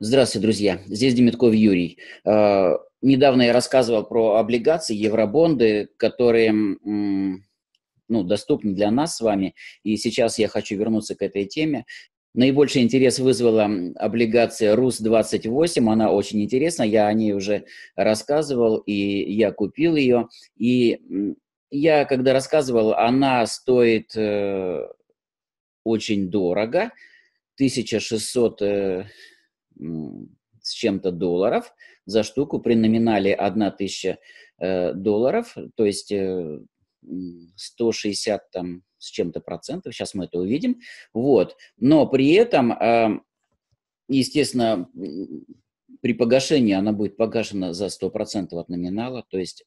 Здравствуйте, друзья. Здесь Демитков Юрий. А, недавно я рассказывал про облигации, евробонды, которые ну, доступны для нас с вами. И сейчас я хочу вернуться к этой теме. Наибольший интерес вызвала облигация РУС-28. Она очень интересна, я о ней уже рассказывал, и я купил ее. И я когда рассказывал, она стоит э, очень дорого, 1600 э, с чем-то долларов за штуку при номинале 1000 э, долларов, то есть э, 160 там с чем-то процентов, сейчас мы это увидим, вот. Но при этом, э, естественно, при погашении она будет погашена за 100% от номинала, то есть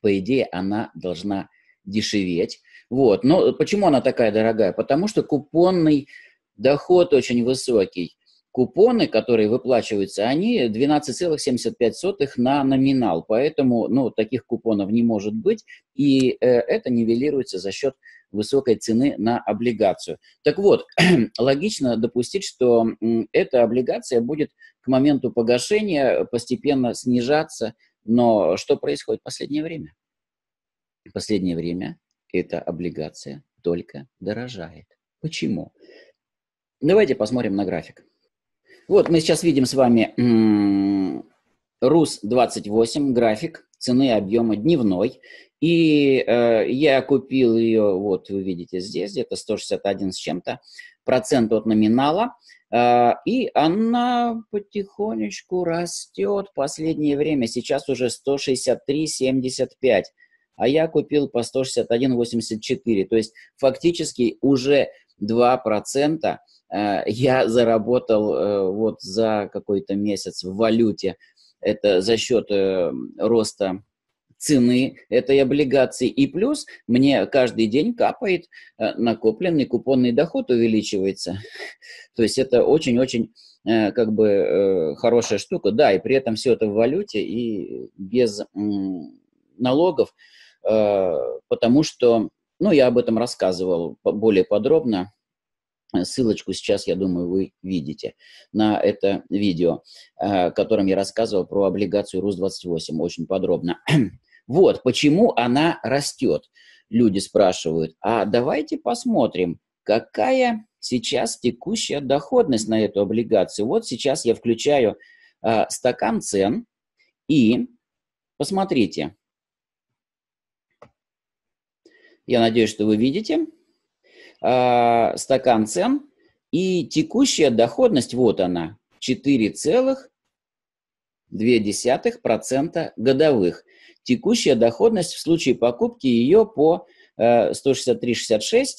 по идее, она должна дешеветь. Вот. Но почему она такая дорогая? Потому что купонный доход очень высокий. Купоны, которые выплачиваются, они 12,75 на номинал, поэтому ну, таких купонов не может быть, и э, это нивелируется за счет высокой цены на облигацию. Так вот, логично допустить, что эта облигация будет к моменту погашения постепенно снижаться, но что происходит в последнее время? В последнее время эта облигация только дорожает. Почему? Давайте посмотрим на график. Вот мы сейчас видим с вами РУС-28, график цены объема дневной. И э, я купил ее, вот вы видите здесь, где-то 161 с чем-то, процент от номинала. А, и она потихонечку растет в последнее время. Сейчас уже 163,75, а я купил по 161,84. То есть фактически уже 2% а, я заработал э, вот за какой-то месяц в валюте. Это за счет э, роста цены этой облигации. И плюс мне каждый день капает э, накопленный купонный доход увеличивается. То есть это очень-очень э, как бы э, хорошая штука, да, и при этом все это в валюте и без налогов, потому что, ну, я об этом рассказывал более подробно, ссылочку сейчас, я думаю, вы видите на это видео, которым я рассказывал про облигацию РУС-28 очень подробно. Вот почему она растет. Люди спрашивают, а давайте посмотрим, какая сейчас текущая доходность на эту облигацию. Вот сейчас я включаю э, стакан цен и посмотрите. Я надеюсь, что вы видите э, стакан цен и текущая доходность, вот она, 4,2% годовых текущая доходность в случае покупки ее по 163,66,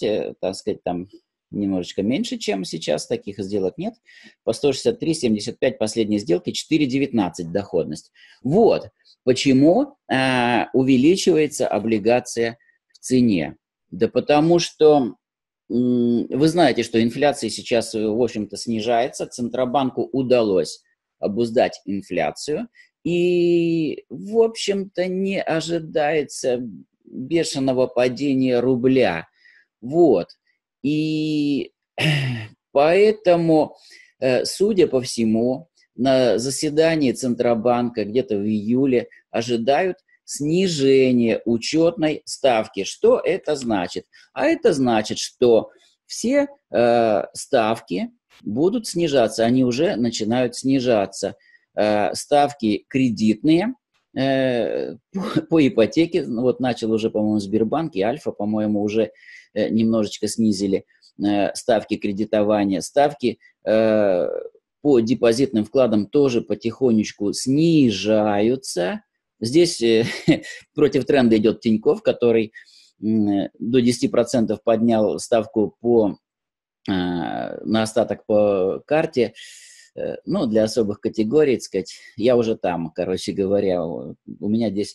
э, э, так сказать, там немножечко меньше, чем сейчас, таких сделок нет. По 163,75 последней сделки 4,19 доходность. Вот почему э, увеличивается облигация в цене. Да потому что э, вы знаете, что инфляция сейчас, э, в общем-то, снижается. Центробанку удалось обуздать инфляцию. И, в общем-то, не ожидается бешеного падения рубля. Вот. И поэтому, э, судя по всему, на заседании Центробанка где-то в июле ожидают снижение учетной ставки. Что это значит? А это значит, что все э, ставки будут снижаться, они уже начинают снижаться – Э, ставки кредитные э, по, ипотеке. Вот начал уже, по-моему, Сбербанк и Альфа, по-моему, уже э, немножечко снизили ставки кредитования. Ставки по депозитным вкладам тоже потихонечку снижаются. Здесь против тренда идет Тиньков, который до 10% поднял ставку по, на остаток по карте. Э, ну, для особых категорий, так сказать, я уже там, короче говоря, у меня 10%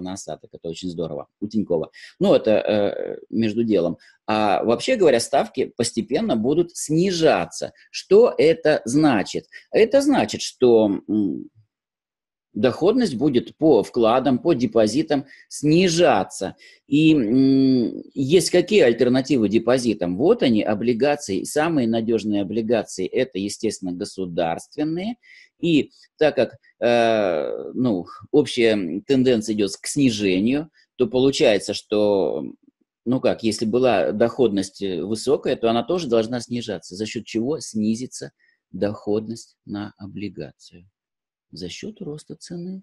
на остаток, это очень здорово, у Тинькова. Ну, это э, между делом. А вообще говоря, ставки постепенно будут снижаться. Что это значит? Это значит, что доходность будет по вкладам, по депозитам снижаться. И м- есть какие альтернативы депозитам? Вот они, облигации. Самые надежные облигации – это, естественно, государственные. И так как э, ну, общая тенденция идет к снижению, то получается, что ну как, если была доходность э, высокая, то она тоже должна снижаться, за счет чего снизится доходность на облигацию за счет роста цены.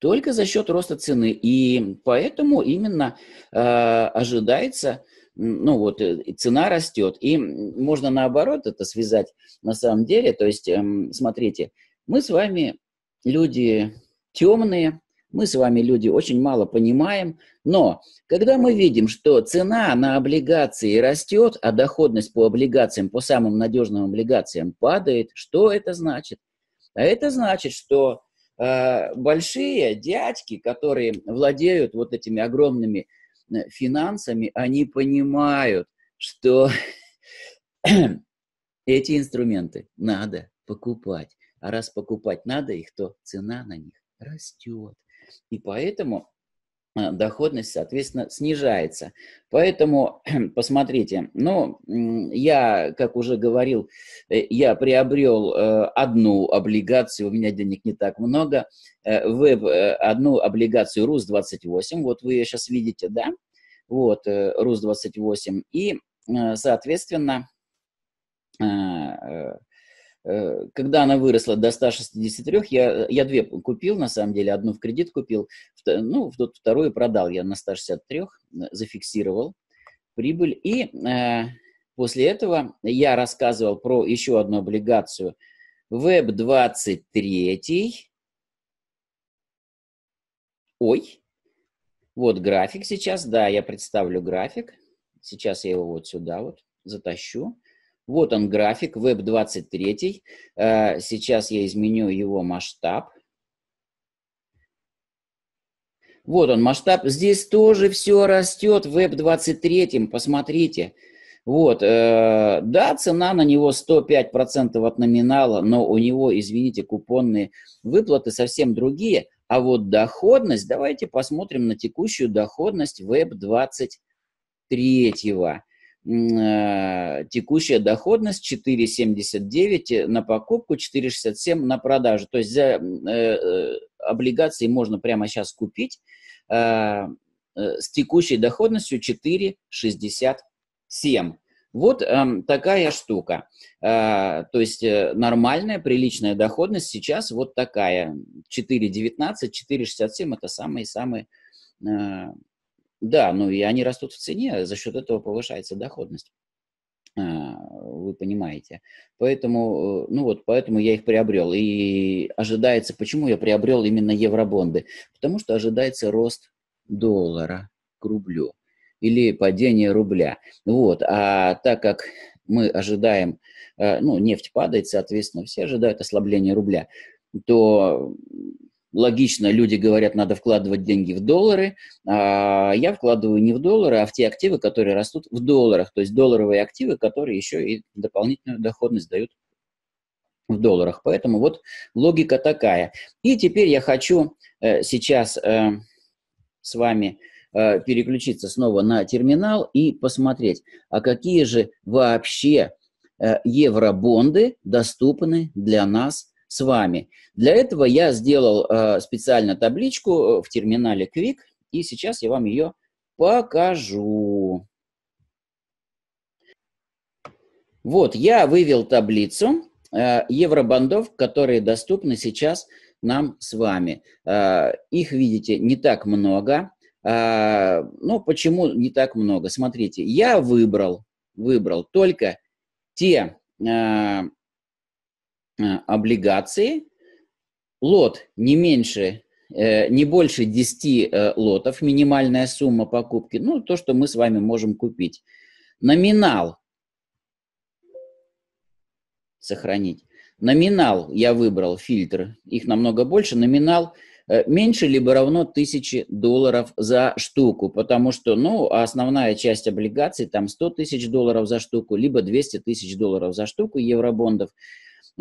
Только за счет роста цены. И поэтому именно э, ожидается, ну вот, э, цена растет. И можно наоборот это связать на самом деле. То есть, э, смотрите, мы с вами люди темные, мы с вами люди очень мало понимаем, но когда мы видим, что цена на облигации растет, а доходность по облигациям, по самым надежным облигациям падает, что это значит? А это значит, что э, большие дядьки, которые владеют вот этими огромными э, финансами, они понимают, что эти инструменты надо покупать. А раз покупать надо их, то цена на них растет. И поэтому а, доходность, соответственно, снижается. Поэтому посмотрите, ну, я, как уже говорил, э, я приобрел э, одну облигацию, у меня денег не так много, э, в одну облигацию РУС-28, вот вы ее сейчас видите, да, вот, РУС-28, и, соответственно, а, Э, когда она выросла до 163, я, я две купил, на самом деле, одну в кредит купил, ну, тут вторую продал я на 163, э, зафиксировал прибыль. И э, после этого я рассказывал про еще одну облигацию ВЭБ-23. Ой, вот график сейчас, да, я представлю график. Сейчас я его вот сюда вот затащу. Вот он график, веб 23. Э, сейчас я изменю его масштаб. Вот он масштаб. Здесь тоже все растет. Веб 23, посмотрите. Вот, э, да, цена на него 105% от номинала, но у него, извините, купонные выплаты совсем другие. А вот доходность, давайте посмотрим на текущую доходность веб 23. Э, текущая доходность 4,79 э, на покупку, 4,67 на продажу. То есть за э, э, облигации можно прямо сейчас купить э, с текущей доходностью 4,67. Вот э, такая штука. Э, то есть нормальная, приличная доходность сейчас вот такая. 4,19, 4,67 это самые-самые э, да, ну и они растут в цене, за счет этого повышается доходность а, вы понимаете. Поэтому, э, ну вот, поэтому я их приобрел. И ожидается, почему я приобрел именно евробонды? Потому что ожидается рост доллара к рублю или падение рубля. Вот, а так как мы ожидаем, э, ну, нефть падает, соответственно, все ожидают ослабления рубля, то логично люди говорят, надо вкладывать деньги в доллары, а я вкладываю не в доллары, а в те активы, которые растут в долларах, то есть долларовые активы, которые еще и дополнительную доходность дают в долларах. Поэтому вот логика такая. И теперь я хочу э, сейчас э, с вами э, переключиться снова на терминал и посмотреть, а какие же вообще э, евробонды доступны для нас с вами. Для этого я сделал э, специально табличку э, в терминале Quick, и сейчас я вам ее покажу. Вот, я вывел таблицу э, евробандов, которые доступны сейчас нам с вами. Э, их, видите, не так много. Э, ну, почему не так много? Смотрите, я выбрал, выбрал только те э, Э, облигации, лот не меньше, э, не больше 10 э, лотов, минимальная сумма покупки, ну, то, что мы с вами можем купить. Номинал сохранить. Номинал я выбрал, фильтр, их намного больше. Номинал меньше либо равно 1000 долларов за штуку, потому что, ну, основная часть облигаций там 100 тысяч долларов за штуку, либо 200 тысяч долларов за штуку евробондов –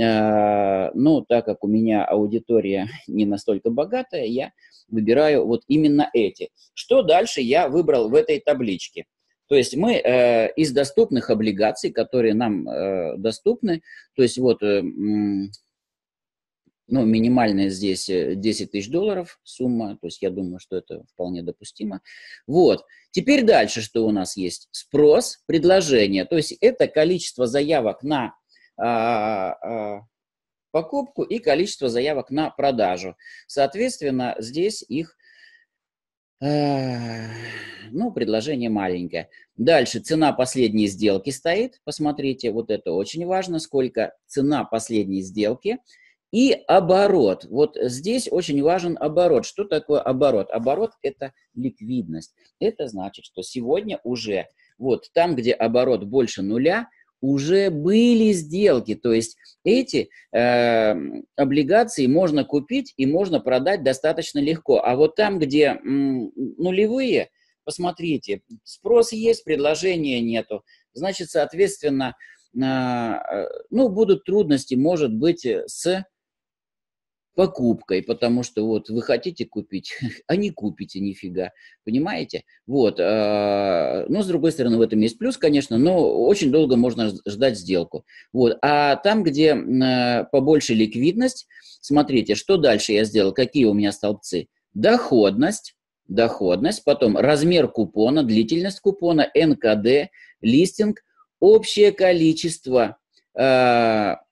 а, но так как у меня аудитория не настолько богатая, я выбираю вот именно эти. Что дальше я выбрал в этой табличке? То есть мы э, из доступных облигаций, которые нам э, доступны, то есть вот э, ну, минимальная здесь 10 э, тысяч долларов сумма, то есть я думаю, что это вполне допустимо. Вот. Теперь дальше, что у нас есть? Спрос, предложение, то есть это количество заявок на а, а, покупку и количество заявок на продажу. Соответственно, здесь их а, ну, предложение маленькое. Дальше цена последней сделки стоит. Посмотрите, вот это очень важно, сколько цена последней сделки. И оборот. Вот здесь очень важен оборот. Что такое оборот? Оборот – это ликвидность. Это значит, что сегодня уже вот там, где оборот больше нуля – уже были сделки, то есть эти э, облигации можно купить и можно продать достаточно легко. А вот там, где м, нулевые, посмотрите, спрос есть, предложения нету, значит, соответственно, а, э, ну, будут трудности, может быть, э, с покупкой, потому что вот вы хотите купить, а не купите нифига, понимаете? Вот, а, но с другой стороны в этом есть плюс, конечно, но очень долго можно ждать сделку. Вот, а там, где э, побольше ликвидность, смотрите, что дальше я сделал, какие у меня столбцы? Доходность, доходность, потом размер купона, длительность купона, НКД, листинг, общее количество а,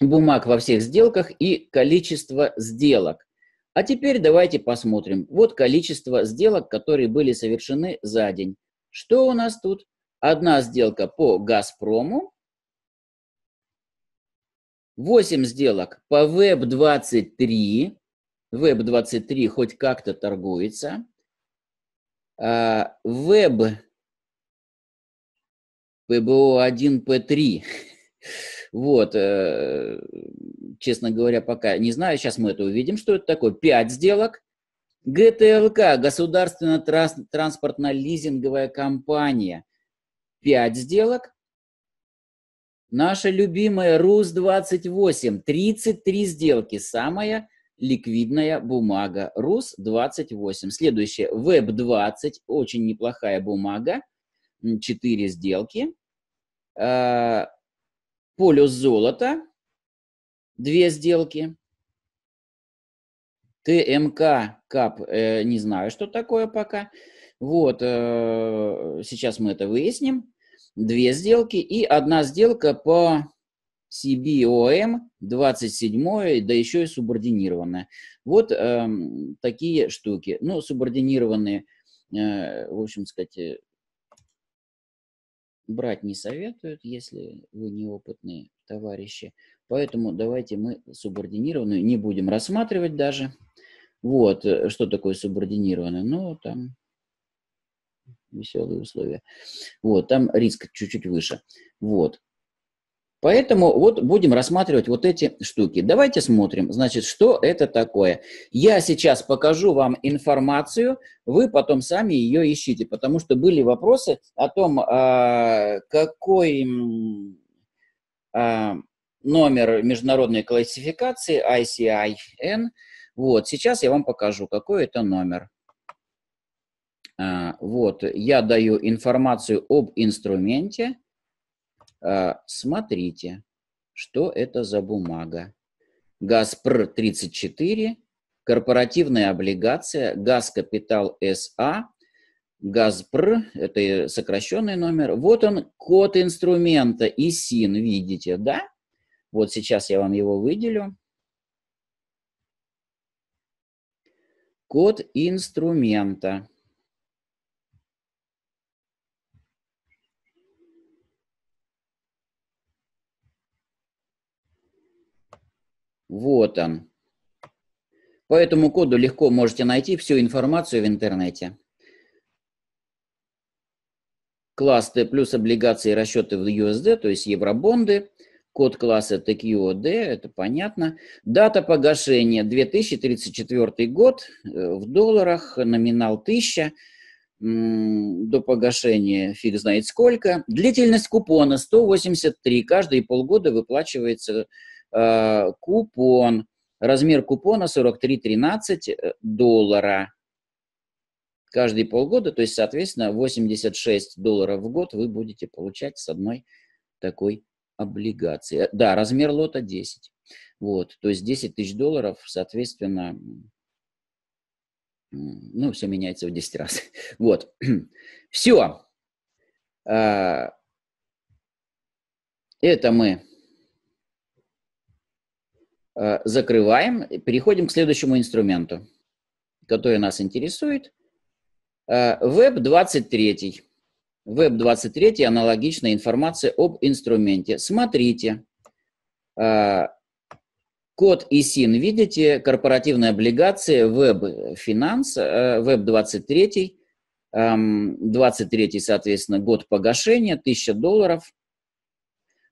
бумаг во всех сделках и количество сделок. А теперь давайте посмотрим. Вот количество сделок, которые были совершены за день. Что у нас тут? Одна сделка по «Газпрому», 8 сделок по Web23. Web23 хоть как-то торгуется. А, Web PBO1P3 Вот, э, честно говоря, пока не знаю, сейчас мы это увидим, что это такое. Пять сделок. ГТЛК, государственно-транспортно-лизинговая компания. Пять сделок. Наша любимая РУС-28, 33 сделки, самая ликвидная бумага. РУС-28. Следующая, ВЭБ-20, очень неплохая бумага, четыре сделки. А, полюс золота, две сделки. ТМК, КАП, э, не знаю, что такое пока. Вот, э, сейчас мы это выясним. Две сделки и одна сделка по CBOM 27, да еще и субординированная. Вот э, такие штуки. Ну, субординированные, э, в общем сказать, э, брать не советуют, если вы неопытные товарищи. Поэтому давайте мы субординированную не будем рассматривать даже. Вот, э, что такое субординированное? Ну, там веселые условия. Вот, там риск чуть-чуть выше. Вот, Поэтому вот будем рассматривать вот эти штуки. Давайте смотрим, значит, что это такое. Я сейчас покажу вам информацию, вы потом сами ее ищите, потому что были вопросы о том, а, какой а, номер международной классификации ICIN. Вот, сейчас я вам покажу, какой это номер. А, вот, я даю информацию об инструменте. А, смотрите, что это за бумага. газпр пр 34 корпоративная облигация, ГАЗ-Капитал СА, ГАЗПР, это сокращенный номер. Вот он, код инструмента ИСИН, видите, да? Вот сейчас я вам его выделю. Код инструмента. Вот он. По этому коду легко можете найти всю информацию в интернете. Класс Т плюс облигации и расчеты в USD, то есть евробонды. Код класса TQOD, это понятно. Дата погашения 2034 год э, в долларах, номинал 1000 до погашения фиг знает сколько. Длительность купона 183, каждые полгода выплачивается Э, купон. Размер купона 43,13 э, доллара каждые полгода, то есть, соответственно, 86 долларов в год вы будете получать с одной такой облигации. Э, да, размер лота 10. Вот, то есть 10 тысяч долларов, соответственно, ну, все меняется в 10 раз. Вот, все. Это мы Э, закрываем, переходим к следующему инструменту, который нас интересует. Э, веб 23. Веб 23 аналогичная информация об инструменте. Смотрите. Э, код ИСИН, видите, корпоративная облигация, веб-финанс, веб-23, 23, соответственно, год погашения, 1000 долларов –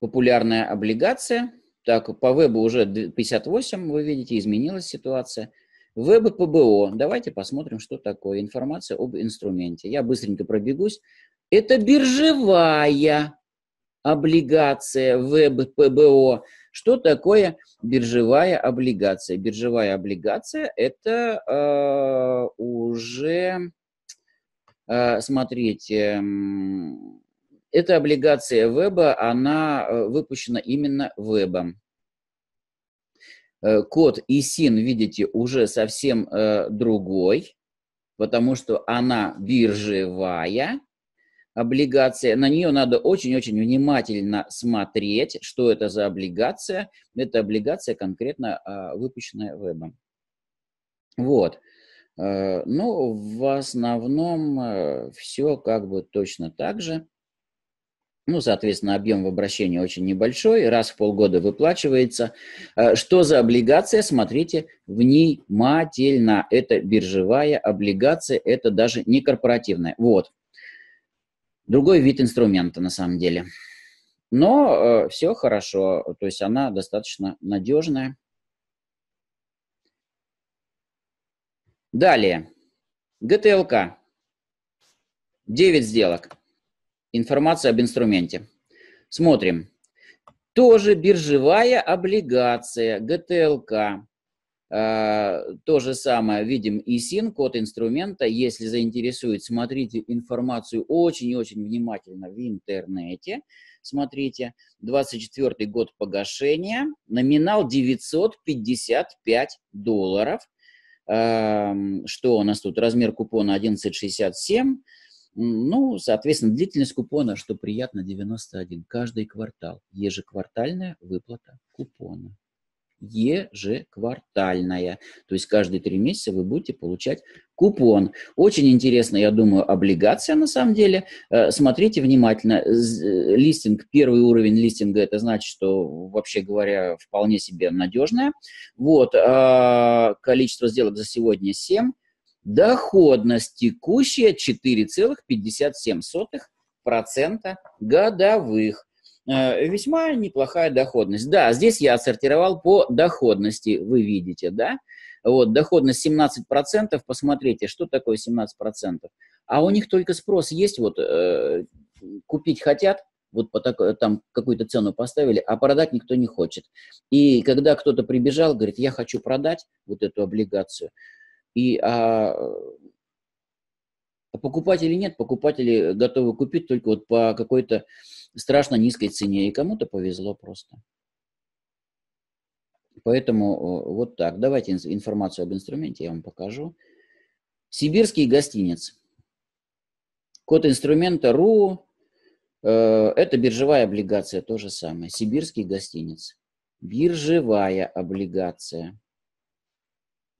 популярная облигация. Так, по вебу уже 58, вы видите, изменилась ситуация. Веб ПБО. Давайте посмотрим, что такое информация об инструменте. Я быстренько пробегусь. Это биржевая облигация веб ПБО. Что такое биржевая облигация? Биржевая облигация – это э, уже, э, смотрите, эта облигация веба, она э, выпущена именно вебом. Э, код ИСИН, видите, уже совсем э, другой, потому что она биржевая облигация. На нее надо очень-очень внимательно смотреть, что это за облигация. Это облигация, конкретно а, выпущенная вебом. Вот. Ну, в основном все как бы точно так же. Ну, соответственно, объем в обращении очень небольшой, раз в полгода выплачивается. А, что за облигация? Смотрите внимательно. Это биржевая облигация, это даже не корпоративная. Вот. Другой вид инструмента на самом деле. Но э, все хорошо, то есть она достаточно надежная. Далее. ГТЛК. 9 сделок. Информация об инструменте. Смотрим. Тоже биржевая облигация, ГТЛК. А, то же самое видим и СИН, код инструмента. Если заинтересует, смотрите информацию очень и очень внимательно в интернете. Смотрите, 24 год погашения, номинал 955 долларов. Что у нас тут? Размер купона 1167. Ну, соответственно, длительность купона, что приятно, 91. Каждый квартал. Ежеквартальная выплата купона. Ежеквартальная. То есть каждые три месяца вы будете получать купон. Очень интересно, я думаю, облигация на самом деле. Э, смотрите внимательно. Э, э, листинг, первый уровень листинга, это значит, что, вообще говоря, вполне себе надежная. Вот. А, количество сделок за сегодня 7. Доходность текущая 4,57% годовых. Э, весьма неплохая доходность. Да, здесь я отсортировал по доходности, вы видите, да? Вот, доходность 17%, посмотрите, что такое 17%. А у них только спрос есть, вот, э, купить хотят, вот по такой, там какую-то цену поставили, а продать никто не хочет. И когда кто-то прибежал, говорит, я хочу продать вот эту облигацию, и а, покупателей нет, покупатели готовы купить только вот по какой-то страшно низкой цене. И кому-то повезло просто. Поэтому э, вот так. Давайте информацию об инструменте я вам покажу. Сибирский гостиниц. Код инструмента РУ. Э, это биржевая облигация, то же самое. Сибирский гостиниц. Биржевая облигация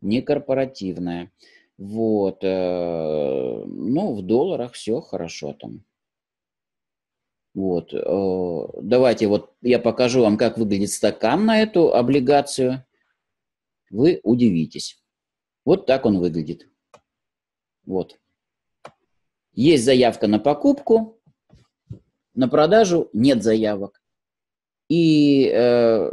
не корпоративная. Вот, э, ну, в долларах все хорошо там. Вот, э, давайте вот я покажу вам, как выглядит стакан на эту облигацию. Вы удивитесь. Вот так он выглядит. Вот. Есть заявка на покупку, на продажу нет заявок. И э,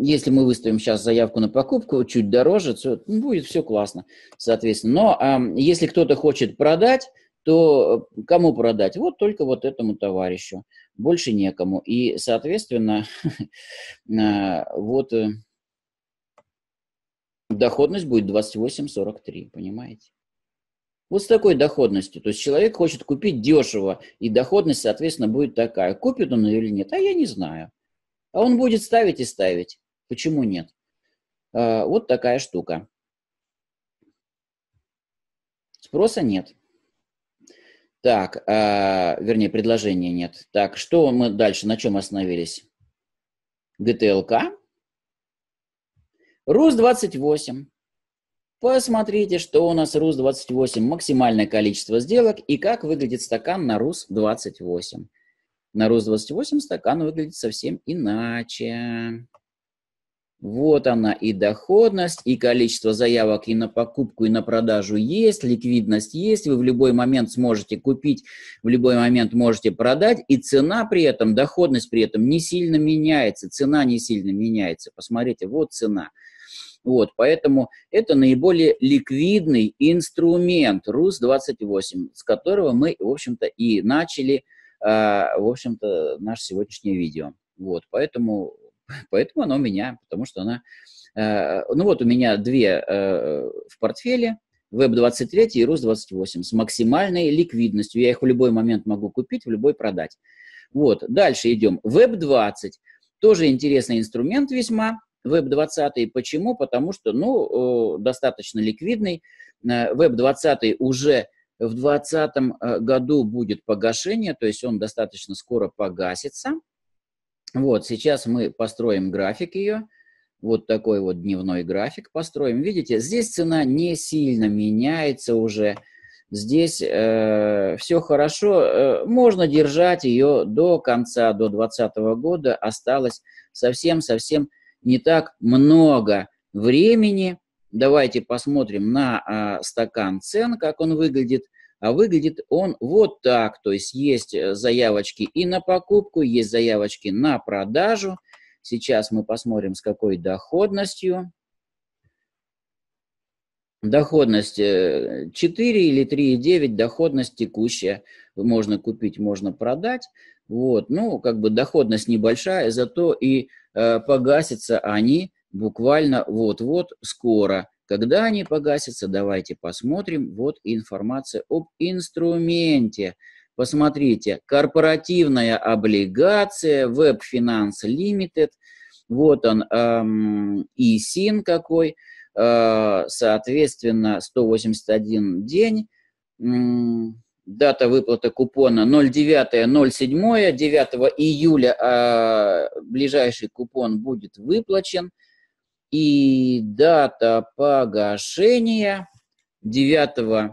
если мы выставим сейчас заявку на покупку, чуть дороже, ну, будет все классно, соответственно. Но а, если кто-то хочет продать, то э, кому продать? Вот только вот этому товарищу, больше некому. И, соответственно, э, вот э, доходность будет 28,43, понимаете? Вот с такой доходностью. То есть человек хочет купить дешево, и доходность, соответственно, будет такая. Купит он ее или нет, а я не знаю. А он будет ставить и ставить. Почему нет? Э, вот такая штука. Спроса нет. Так, э, вернее, предложения нет. Так, что мы дальше, на чем остановились? ГТЛК. РУС-28. Посмотрите, что у нас РУС-28. Максимальное количество сделок и как выглядит стакан на РУС-28. На РУС-28 стакан выглядит совсем иначе. Вот она и доходность, и количество заявок и на покупку, и на продажу есть, ликвидность есть, вы в любой момент сможете купить, в любой момент можете продать, и цена при этом, доходность при этом не сильно меняется, цена не сильно меняется. Посмотрите, вот цена. Вот, поэтому это наиболее ликвидный инструмент РУС-28, с которого мы, в общем-то, и начали, а, в общем-то, наше сегодняшнее видео. Вот, поэтому Поэтому она у меня, потому что она... Э, ну вот у меня две э, в портфеле, Web 23 и Рус-28 с максимальной ликвидностью. Я их в любой момент могу купить, в любой продать. Вот, дальше идем. Web 20 Тоже интересный инструмент весьма. Web 20 Почему? Потому что, ну, достаточно ликвидный. Web э, 20 уже в 2020 э, году будет погашение, то есть он достаточно скоро погасится. Вот, сейчас мы построим график ее, вот такой вот дневной график построим. Видите, здесь цена не сильно меняется уже, здесь э, все хорошо, э, можно держать ее до конца, до 2020 года, осталось совсем-совсем не так много времени. Давайте посмотрим на э, стакан цен, как он выглядит. А выглядит он вот так, то есть есть э, заявочки и на покупку, есть заявочки на продажу. Сейчас мы посмотрим, с какой доходностью. Доходность 4 э, или 3,9, доходность текущая. Можно купить, можно продать. Вот, ну, как бы доходность небольшая, зато и э, погасятся они буквально вот-вот скоро. Когда они погасятся, давайте посмотрим. Вот информация об инструменте. Посмотрите, корпоративная облигация, Web Finance Limited, вот он, эм, ИСИН какой, э, соответственно, 181 день, э, дата выплаты купона 09.07, 9 июля э, ближайший купон будет выплачен – и дата погашения 9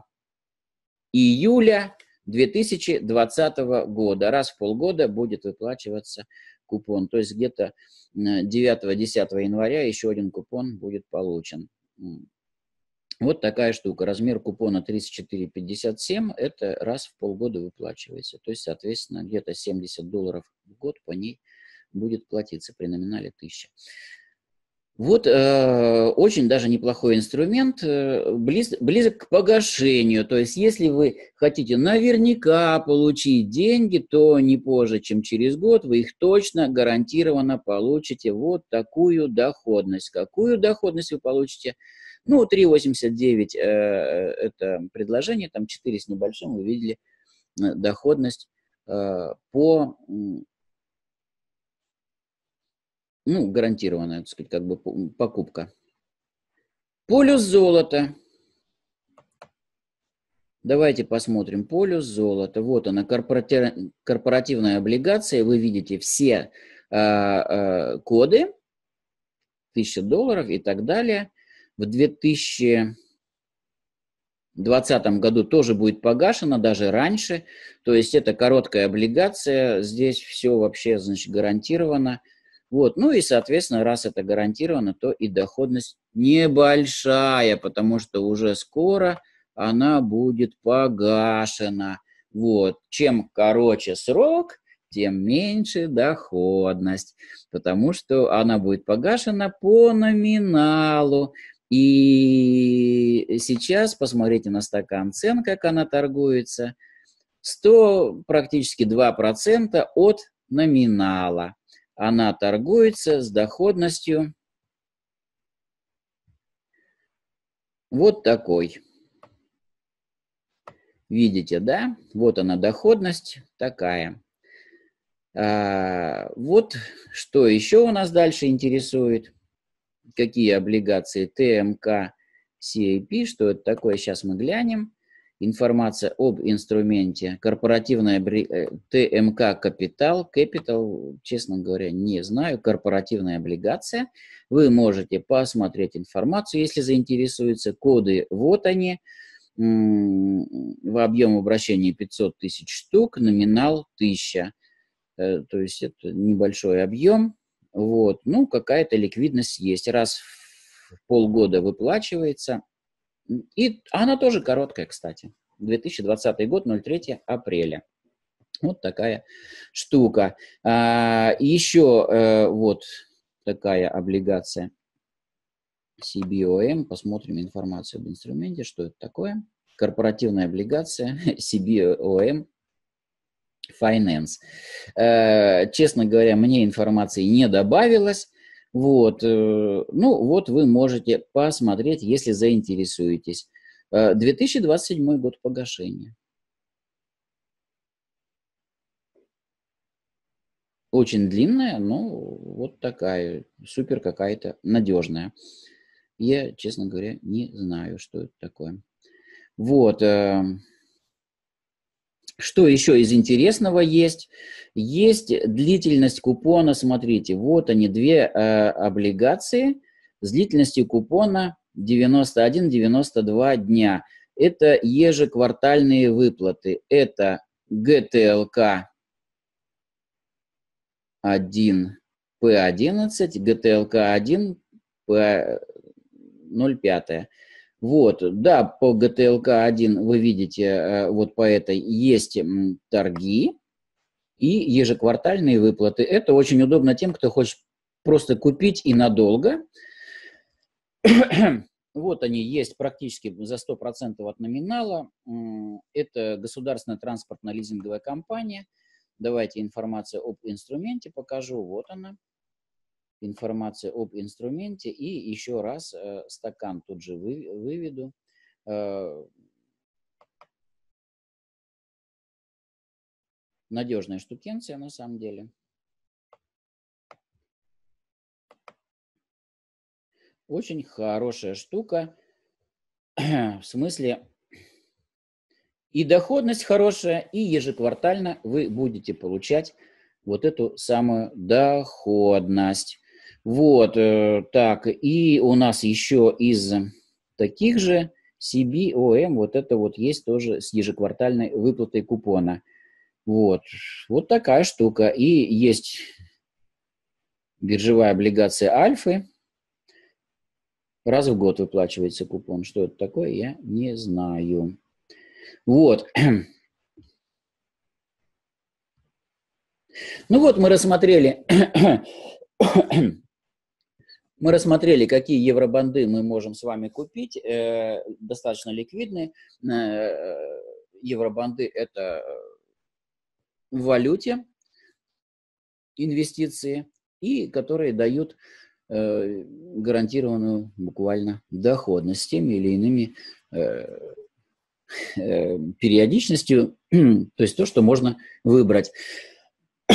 июля 2020 года. Раз в полгода будет выплачиваться купон. То есть где-то 9-10 января еще один купон будет получен. Вот такая штука. Размер купона 34,57. Это раз в полгода выплачивается. То есть, соответственно, где-то 70 долларов в год по ней будет платиться при номинале 1000. Вот э, очень даже неплохой инструмент, э, близ, близок к погашению. То есть, если вы хотите наверняка получить деньги, то не позже, чем через год, вы их точно гарантированно получите. Вот такую доходность. Какую доходность вы получите? Ну, 3,89 э, это предложение, там 4 с небольшим, вы видели э, доходность э, по ну, гарантированная, так сказать, как бы покупка. Полюс золота. Давайте посмотрим полюс золота. Вот она, корпоратив, корпоративная облигация. Вы видите все э, э, коды, 1000 долларов и так далее. В 2020 году тоже будет погашено, даже раньше. То есть это короткая облигация. Здесь все вообще, значит, гарантировано. Вот. Ну и, соответственно, раз это гарантировано, то и доходность небольшая, потому что уже скоро она будет погашена. Вот. Чем короче срок, тем меньше доходность, потому что она будет погашена по номиналу. И сейчас посмотрите на стакан цен, как она торгуется. 100, практически 2% от номинала она торгуется с доходностью вот такой. Видите, да? Вот она доходность такая. А, вот что еще у нас дальше интересует. Какие облигации ТМК, CAP, что это такое, сейчас мы глянем информация об инструменте корпоративная э, ТМК Капитал. Капитал, честно говоря, не знаю. Корпоративная облигация. Вы можете посмотреть информацию, если заинтересуется. Коды вот они. В объем обращения 500 тысяч штук, номинал 1000. Э, то есть это небольшой объем. Вот. Ну, какая-то ликвидность есть. Раз в полгода выплачивается – и она тоже короткая, кстати. 2020 год, 03 апреля. Вот такая штука. А, еще э, вот такая облигация CBOM. Посмотрим информацию об инструменте, что это такое. Корпоративная облигация CBOM Finance. Э, честно говоря, мне информации не добавилось. Вот, э, ну вот вы можете посмотреть, если заинтересуетесь. 2027 э, год погашения. Очень длинная, но вот такая, супер какая-то надежная. Я, честно говоря, не знаю, что это такое. Вот. Эм, что еще из интересного есть? Есть длительность купона, смотрите, вот они, две э, облигации с длительностью купона 91-92 дня. Это ежеквартальные выплаты. Это ГТЛК 1 П11, ГТЛК 1 П05. Вот, да, по ГТЛК-1 вы видите, э, вот по этой есть торги и ежеквартальные выплаты. Это очень удобно тем, кто хочет просто купить и надолго. Вот они есть практически за 100% от номинала. Это государственная транспортно-лизинговая компания. Давайте информацию об инструменте покажу. Вот она информация об инструменте. И еще раз э, стакан тут же вы, выведу. Э, надежная штукенция на самом деле. Очень хорошая штука. В смысле, и доходность хорошая, и ежеквартально вы будете получать вот эту самую доходность. Вот, э, так, и у нас еще из таких же CBOM, вот это вот есть тоже с ежеквартальной выплатой купона. Вот, вот такая штука. И есть биржевая облигация Альфы. Раз в год выплачивается купон. Что это такое, я не знаю. Вот. Ну вот мы рассмотрели Мы рассмотрели, какие евробанды мы можем с вами купить, э, достаточно ликвидные. Э, евробанды – это в валюте инвестиции, и которые дают э, гарантированную буквально доходность с теми или иными э, э, периодичностью, то есть то, что можно выбрать.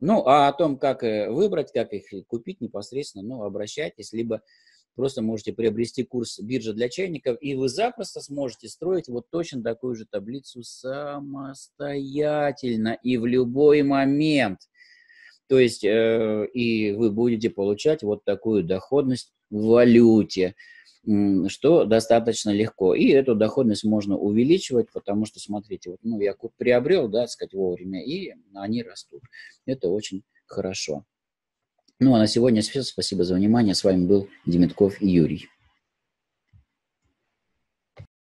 Ну, а о том, как э, выбрать, как их купить непосредственно, ну, обращайтесь, либо просто можете приобрести курс биржа для чайников, и вы запросто сможете строить вот точно такую же таблицу самостоятельно и в любой момент. То есть, э, и вы будете получать вот такую доходность в валюте что достаточно легко. И эту доходность можно увеличивать, потому что, смотрите, вот, ну, я приобрел, да, сказать, вовремя, и они растут. Это очень хорошо. Ну, а на сегодня все. Спасибо за внимание. С вами был Демитков Юрий.